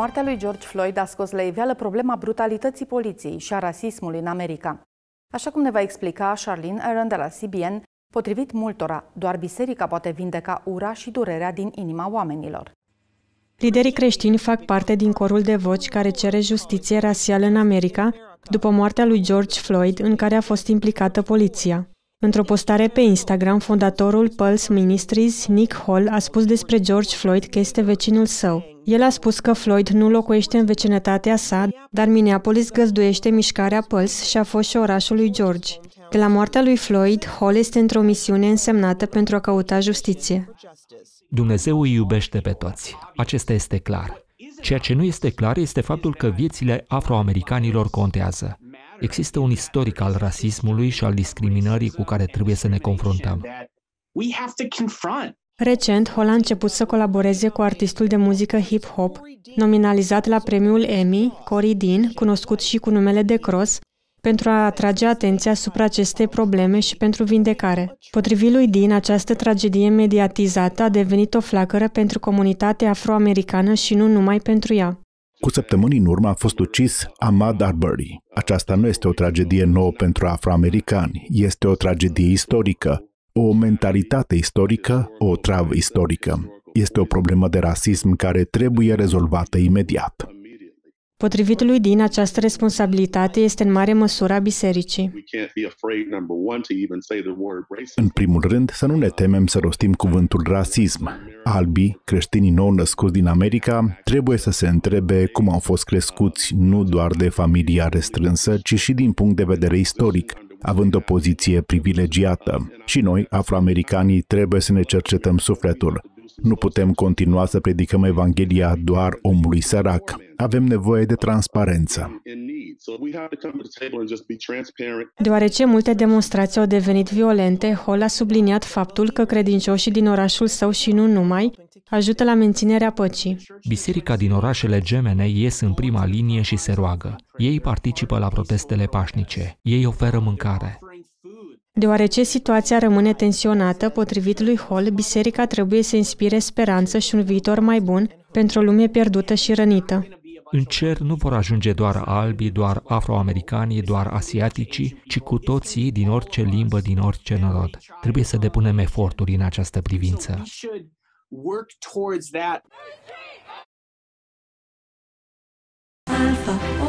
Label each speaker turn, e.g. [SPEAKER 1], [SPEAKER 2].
[SPEAKER 1] Moartea lui George Floyd a scos la iveală problema brutalității poliției și a rasismului în America. Așa cum ne va explica Charlene Aaron de la CBN, potrivit multora, doar biserica poate vindeca ura și durerea din inima oamenilor. Liderii creștini fac parte din corul de voci care cere justiție rasială în America după moartea lui George Floyd, în care a fost implicată poliția. Într-o postare pe Instagram, fondatorul Pulse Ministries, Nick Hall, a spus despre George Floyd că este vecinul său. El a spus că Floyd nu locuiește în vecinătatea sa, dar Minneapolis găzduiește mișcarea Pulse și a fost și orașul lui George. De la moartea lui Floyd, Hall este într-o misiune însemnată pentru a căuta justiție.
[SPEAKER 2] Dumnezeu îi iubește pe toți. Acesta este clar. Ceea ce nu este clar este faptul că viețile afroamericanilor contează. Există un istoric al rasismului și al discriminării cu care trebuie să ne confruntăm.
[SPEAKER 1] Recent, Hall a început să colaboreze cu artistul de muzică hip-hop, nominalizat la premiul Emmy, Cory Dean, cunoscut și cu numele de Cross, pentru a atrage atenția asupra acestei probleme și pentru vindecare. Potrivit lui Dean, această tragedie mediatizată a devenit o flacără pentru comunitatea afroamericană și nu numai pentru ea.
[SPEAKER 3] Cu săptămâni în urmă a fost ucis Ahmad Arbery. Aceasta nu este o tragedie nouă pentru afroamericani, este o tragedie istorică, o mentalitate istorică, o travă istorică. Este o problemă de rasism care trebuie rezolvată imediat.
[SPEAKER 1] Potrivit lui Din, această responsabilitate este în mare măsură a bisericii.
[SPEAKER 3] În primul rând, să nu ne temem să rostim cuvântul rasism albi, creștinii nou născuți din America, trebuie să se întrebe cum au fost crescuți nu doar de familia restrânsă, ci și din punct de vedere istoric, având o poziție privilegiată. Și noi, afroamericanii, trebuie să ne cercetăm sufletul. Nu putem continua să predicăm Evanghelia doar omului sărac. Avem nevoie de transparență.
[SPEAKER 1] Deoarece multe demonstrații au devenit violente, Hall a subliniat faptul că credincioșii din orașul său și nu numai ajută la menținerea păcii.
[SPEAKER 2] Biserica din orașele gemene ies în prima linie și se roagă. Ei participă la protestele pașnice. Ei oferă mâncare.
[SPEAKER 1] Deoarece situația rămâne tensionată, potrivit lui Hall, biserica trebuie să inspire speranță și un viitor mai bun pentru o lume pierdută și rănită.
[SPEAKER 2] În cer nu vor ajunge doar albii, doar afroamericanii, doar asiaticii, ci cu toții din orice limbă, din orice norod. Trebuie să depunem eforturi în această privință.
[SPEAKER 3] Alpha.